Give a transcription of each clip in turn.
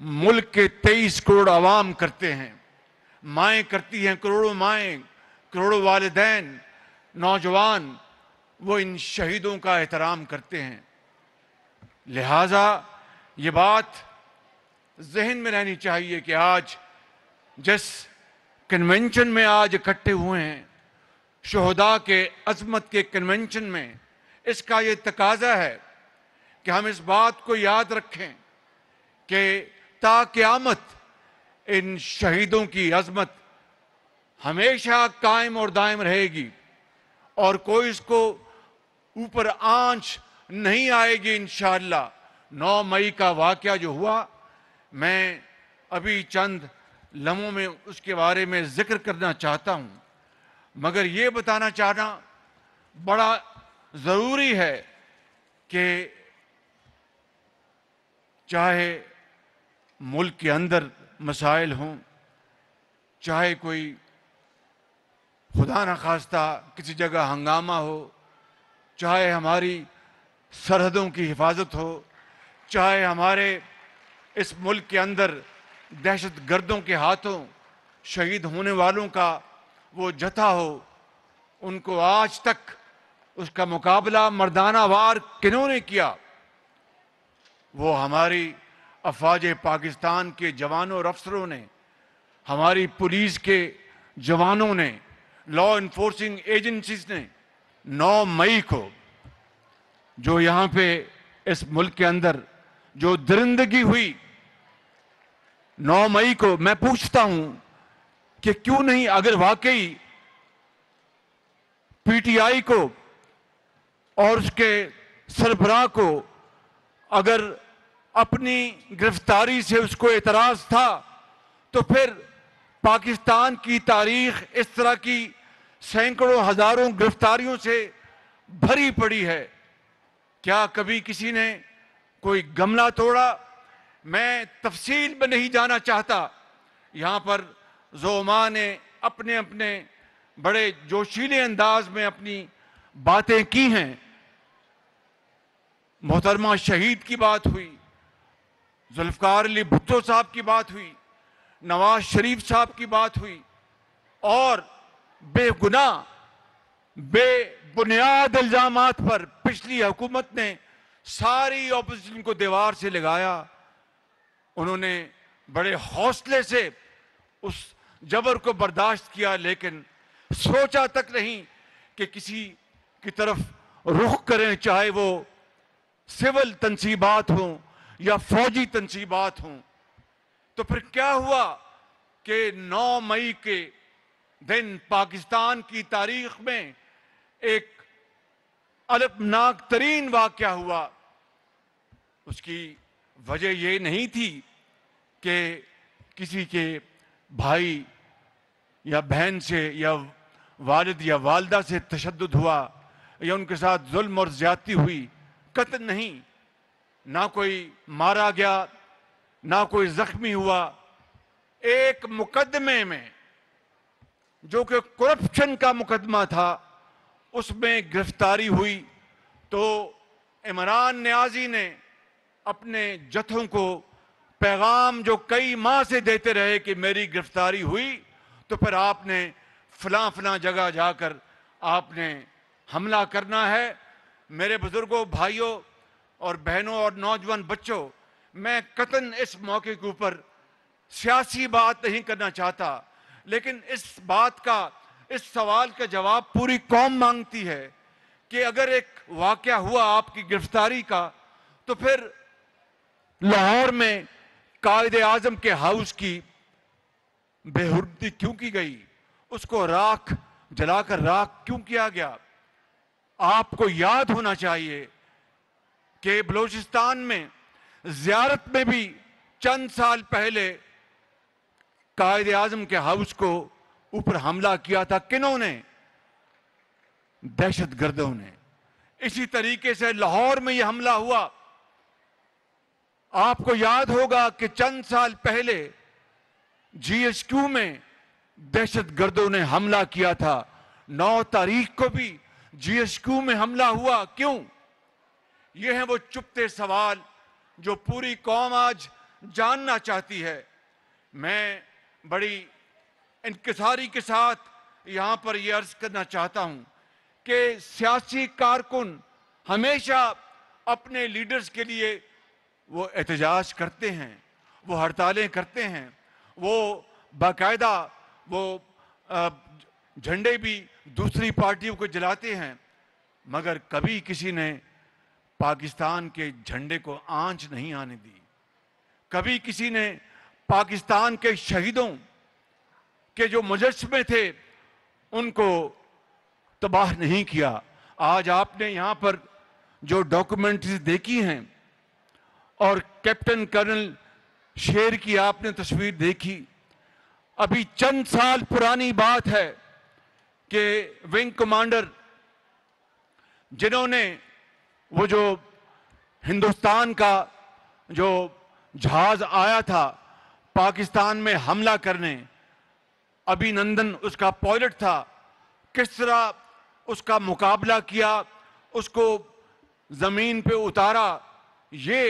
मुल्क के 23 करोड़ आवाम करते हैं माएँ करती हैं करोड़ों माएँ करोड़ों वालदेन नौजवान वो इन शहीदों का एहतराम करते हैं लिहाजा ये बात जहन में रहनी चाहिए कि आज जिस कन्वेंशन में आज इकट्ठे हुए हैं शहदा के अजमत के कन्वेंशन में इसका ये तकाजा है कि हम इस बात को याद रखें कि ता क्यामत इन शहीदों की अजमत हमेशा कायम और दायम रहेगी और कोई इसको ऊपर आंच नहीं आएगी इन 9 मई का वाक्य जो हुआ मैं अभी चंद लम्हों में उसके बारे में जिक्र करना चाहता हूं मगर ये बताना चाहना बड़ा ज़रूरी है कि चाहे मुल्क के अंदर मसाइल हों चाहे कोई खुदा न खास्ता किसी जगह हंगामा हो चाहे हमारी सरहदों की हिफाजत हो चाहे हमारे इस मुल्क के अंदर दहशत गर्दों के हाथों शहीद होने वालों का वो जथा हो उनको आज तक उसका मुकाबला मर्दाना वार किन्होंने किया वो हमारी अफवाज पाकिस्तान के जवानों और अफसरों ने हमारी पुलिस के जवानों ने लॉ इन्फोर्सिंग एजेंसीज ने 9 मई को जो यहाँ पे इस मुल्क के अंदर जो दरिंदगी हुई 9 मई को मैं पूछता हूं कि क्यों नहीं अगर वाकई पीटीआई को और उसके सरबराह को अगर अपनी गिरफ्तारी से उसको एतराज़ था तो फिर पाकिस्तान की तारीख इस तरह की सैकड़ों हज़ारों गिरफ्तारियों से भरी पड़ी है क्या कभी किसी ने कोई गमला तोड़ा मैं तफसील में नहीं जाना चाहता यहाँ पर जोमा ने अपने अपने बड़े जोशीले अंदाज में अपनी बातें की हैं मोहतरमा शहीद की बात हुई जुल्फकार अली भुट्टो साहब की बात हुई नवाज शरीफ साहब की बात हुई और बेगुना बेबुनियाद इल्ज़ाम पर पिछली हुकूमत ने सारी अपोजिशन को दीवार से लगाया उन्होंने बड़े हौसले से उस जबर को बर्दाश्त किया लेकिन सोचा तक नहीं कि किसी की तरफ रुख करें चाहे वो सिविल तनसीबात हों या फौजी तनसीबात हों तो फिर क्या हुआ कि 9 मई के दिन पाकिस्तान की तारीख में एक अलपनाक तरीन वाक़ हुआ उसकी वजह यह नहीं थी कि किसी के भाई या बहन से या वालद या वालदा से तशद हुआ या उनके साथ जुल्म और ज्यादती हुई कत नहीं ना कोई मारा गया ना कोई जख्मी हुआ एक मुकदमे में जो कि करप्शन का मुकदमा था उसमें गिरफ्तारी हुई तो इमरान न्याजी ने अपने जत्थों को पैगाम जो कई माह से देते रहे कि मेरी गिरफ्तारी हुई तो फिर आपने फला फला जगह जाकर आपने हमला करना है मेरे बुजुर्गों भाइयों और बहनों और नौजवान बच्चों मैं कतन इस मौके के ऊपर सियासी बात नहीं करना चाहता लेकिन इस बात का इस सवाल का जवाब पूरी कौम मांगती है कि अगर एक वाक़ हुआ आपकी गिरफ्तारी का तो फिर लाहौर में कायद आजम के हाउस की बेहुर्दी क्यों की गई उसको राख जलाकर राख क्यों किया गया आपको याद होना चाहिए कि बलूचिस्तान में जियारत में भी चंद साल पहले कायद आजम के हाउस को ऊपर हमला किया था किनों ने दहशत गर्दों ने इसी तरीके से लाहौर में यह हमला हुआ आपको याद होगा कि चंद साल पहले जीएसक्यू में दहशत गर्दों ने हमला किया था नौ तारीख को भी जीएसक्यू में हमला हुआ क्यों ये हैं वो चुपते सवाल जो पूरी कौम आज जानना चाहती है मैं बड़ी इनकसारी के साथ यहाँ पर यह अर्ज करना चाहता हूँ कि सियासी कारकुन हमेशा अपने लीडर्स के लिए वो एहतजाज करते हैं वो हड़तालें करते हैं वो बाकायदा वो झंडे भी दूसरी पार्टियों को जलाते हैं मगर कभी किसी ने पाकिस्तान के झंडे को आंच नहीं आने दी कभी किसी ने पाकिस्तान के शहीदों के जो मुजस्मे थे उनको तबाह नहीं किया आज आपने यहाँ पर जो डॉक्यूमेंट्रीज देखी हैं और कैप्टन कर्नल शेर की आपने तस्वीर देखी अभी चंद साल पुरानी बात है कि विंग कमांडर जिन्होंने वो जो हिंदुस्तान का जो जहाज आया था पाकिस्तान में हमला करने अभिनंदन उसका पॉइलट था किस तरह उसका मुकाबला किया उसको ज़मीन पे उतारा ये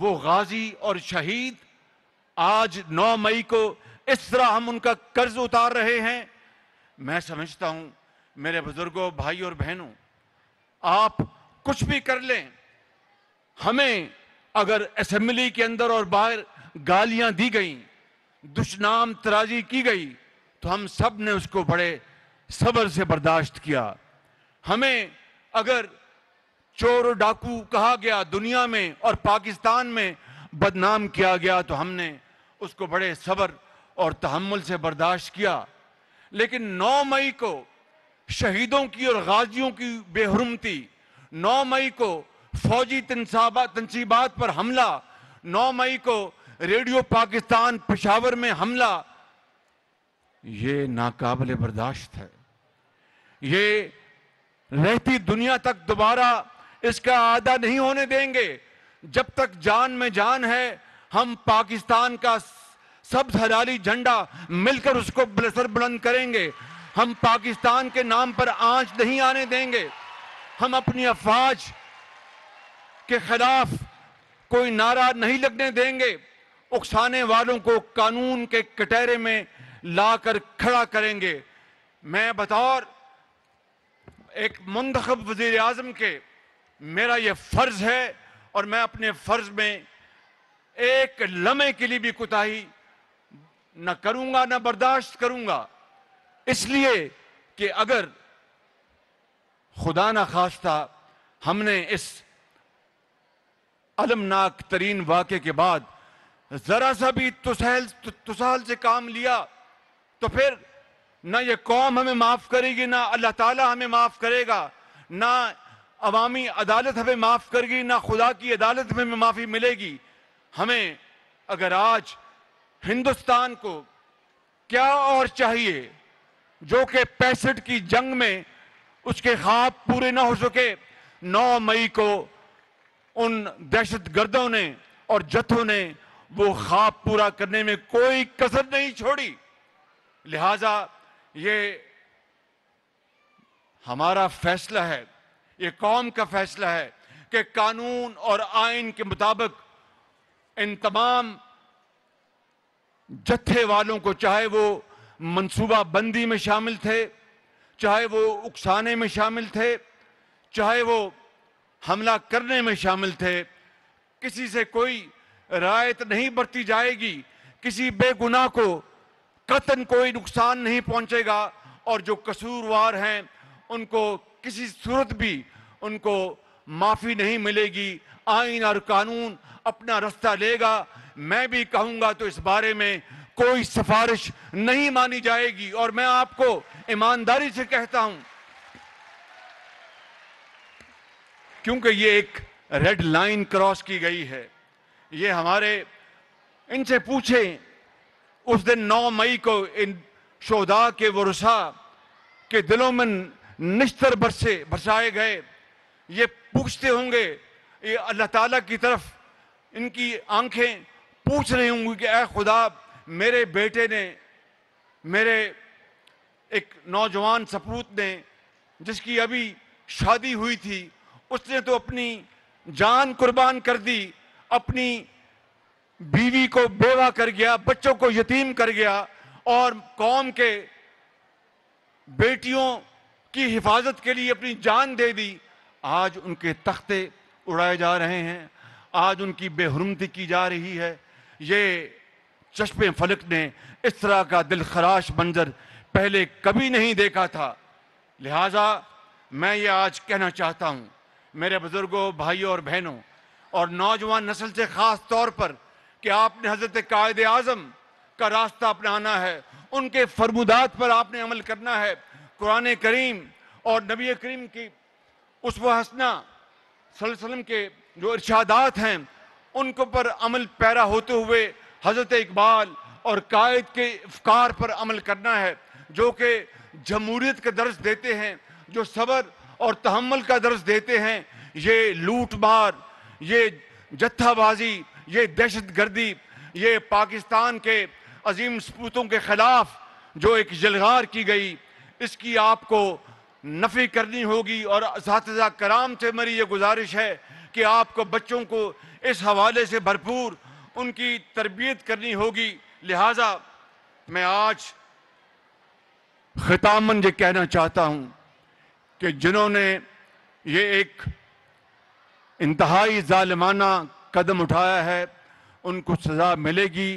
वो गाजी और शहीद आज 9 मई को इस तरह हम उनका कर्ज उतार रहे हैं मैं समझता हूं मेरे बुजुर्गों भाई और बहनों आप कुछ भी कर लें हमें अगर असेंबली के अंदर और बाहर गालियां दी गई दुष्नाम तराजी की गई तो हम सब ने उसको बड़े सब्र से बर्दाश्त किया हमें अगर चोर डाकू कहा गया दुनिया में और पाकिस्तान में बदनाम किया गया तो हमने उसको बड़े सब्र और तहमुल से बर्दाश्त किया लेकिन 9 मई को शहीदों की और गाजियों की बेहरमती 9 मई को फौजी तनसीबात पर हमला 9 मई को रेडियो पाकिस्तान पिशावर में हमला ये नाकाबिल बर्दाश्त है ये रहती दुनिया तक दोबारा इसका आदा नहीं होने देंगे जब तक जान में जान है हम पाकिस्तान का सब हराली झंडा मिलकर उसको बलसर बुलंद करेंगे हम पाकिस्तान के नाम पर आंच नहीं आने देंगे हम अपनी अफवाज के खिलाफ कोई नारा नहीं लगने देंगे उकसाने वालों को कानून के कटहरे में लाकर खड़ा करेंगे मैं बतौर एक मंतखब वजीर अजम के मेरा ये फ़र्ज़ है और मैं अपने फ़र्ज़ में एक लम्हे के लिए भी कोताही न करूँगा न बर्दाश्त करूँगा इसलिए कि अगर खुदा ना खास्ता हमने इस अलमनाक तरीन वाक्य के बाद ज़रा सा भी तुसहल तुसहल से काम लिया तो फिर ना ये कौम हमें माफ़ करेगी ना अल्लाह ताला हमें माफ़ करेगा ना अवामी अदालत हमें माफ़ करेगी ना खुदा की अदालत में हमें माफ़ी मिलेगी हमें अगर आज हिंदुस्तान को क्या और चाहिए जो कि पैंसठ की जंग में उसके ख्वाब पूरे ना हो सके 9 मई को उन दहशत गर्दों ने और जत्थों ने वो ख्वाब पूरा करने में कोई कसर नहीं छोड़ी लिहाजा ये हमारा फैसला है ये कौम का फैसला है कि कानून और आइन के मुताबिक इन तमाम जत्थे वालों को चाहे वो मनसूबा बंदी में शामिल थे चाहे वो उकसाने में शामिल थे चाहे वो हमला करने में शामिल थे किसी से कोई रायत नहीं बरती जाएगी किसी बेगुनाह को कतन कोई नुकसान नहीं पहुंचेगा और जो कसूरवार हैं उनको किसी सूरत भी उनको माफ़ी नहीं मिलेगी आइन और कानून अपना रास्ता लेगा मैं भी कहूंगा तो इस बारे में कोई सिफारिश नहीं मानी जाएगी और मैं आपको ईमानदारी से कहता हूं क्योंकि ये एक रेड लाइन क्रॉस की गई है ये हमारे इनसे पूछे उस दिन 9 मई को इन शोदा के वरुषा के दिलों में निस्तर बरसे बरसाए गए ये पूछते होंगे ये अल्लाह ताला की तरफ इनकी आंखें पूछ रही होंगी कि ए खुदा मेरे बेटे ने मेरे एक नौजवान सपूत ने जिसकी अभी शादी हुई थी उसने तो अपनी जान कुर्बान कर दी अपनी बीवी को बेवा कर गया बच्चों को यतीम कर गया और कौम के बेटियों की हिफाजत के लिए अपनी जान दे दी आज उनके तख्ते उड़ाए जा रहे हैं आज उनकी बेहरमती की जा रही है ये चश्मे फलक ने इस तरह का दिल खराश मंजर पहले कभी नहीं देखा था लिहाजा मैं ये आज कहना चाहता हूँ मेरे बुज़ुर्गों भाइयों और बहनों और नौजवान नस्ल से ख़ास तौर पर कि आपने हज़रत कायद आज़म का रास्ता अपनाना है उनके फरमुदात पर आपने अमल करना है कुरान करीम और नबी करीम की उस हसना वसल्लम के जो इर्शादात हैं उनको पर अमल पैरा होते हुए हजरत इकबाल और कायद के अफकार पर अमल करना है जो कि जमहूरीत का दर्ज देते हैं जो सबर और तहमल का दर्ज देते हैं ये लूट मार ये जत्थाबाजी ये दहशत गर्दी ये पाकिस्तान के अजीम सपूतों के ख़िलाफ़ जो एक जलगार की गई इसकी आपको नफ़ी करनी होगी और इस कराम से मेरी ये गुजारिश है कि आपको बच्चों को इस हवाले से भरपूर उनकी तरबियत करनी होगी लिहाजा मैं आज खिताबन ये कहना चाहता हूँ कि जिन्होंने ये एक इंतहाई ालमाना कदम उठाया है उनको सज़ा मिलेगी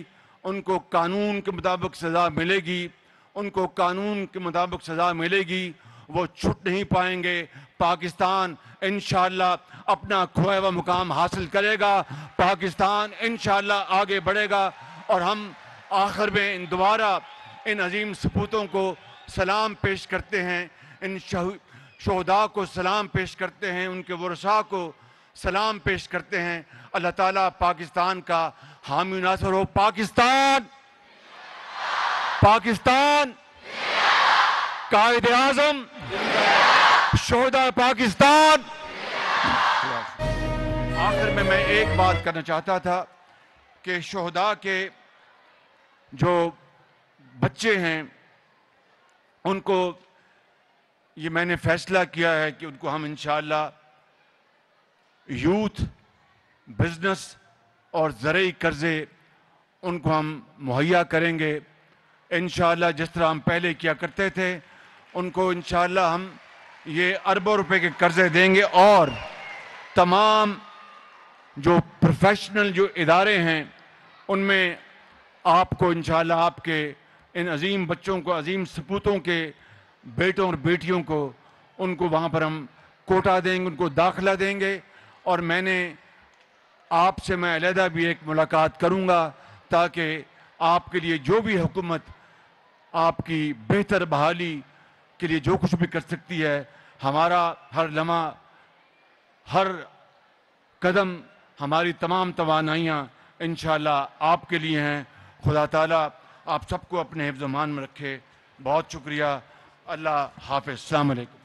उनको कानून के मुताबिक सज़ा मिलेगी उनको कानून के मुताबिक सज़ा मिलेगी वो छुट नहीं पाएंगे पाकिस्तान इन अपना खोया हुआ मुकाम हासिल करेगा पाकिस्तान इन आगे बढ़ेगा और हम आखिर में इन दोबारा इन अजीम सपूतों को सलाम पेश करते हैं इन शहदा को सलाम पेश करते हैं उनके वर्षा को सलाम पेश करते हैं अल्लाह ताला पाकिस्तान का हामी नासर हो पाकिस्तान पाकिस्तान कायद आजम शोदा पाकिस्तान आखिर में मैं एक बात करना चाहता था कि शहदा के जो बच्चे हैं उनको ये मैंने फैसला किया है कि उनको हम इन यूथ बिजनेस और ज़रूरी कर्ज़े उनको हम मुहैया करेंगे इन जिस तरह हम पहले किया करते थे उनको इन हम ये अरबों रुपए के कर्जे देंगे और तमाम जो प्रोफेशनल जो इदारे हैं उनमें आपको इन आपके इन अजीम बच्चों को अजीम सपूतों के बेटों और बेटियों को उनको वहाँ पर हम कोटा देंगे उनको दाखला देंगे और मैंने आपसे मैं अलहदा भी एक मुलाकात करूँगा ताकि आपके लिए जो भी हुकूमत आपकी बेहतर बहाली के लिए जो कुछ भी कर सकती है हमारा हर लम्हा हर कदम हमारी तमाम तोानाइयाँ इन आपके लिए हैं खुदा ताला आप सबको अपने हिफ्ज मान में रखे बहुत शुक्रिया अल्लाह हाफ अलैक्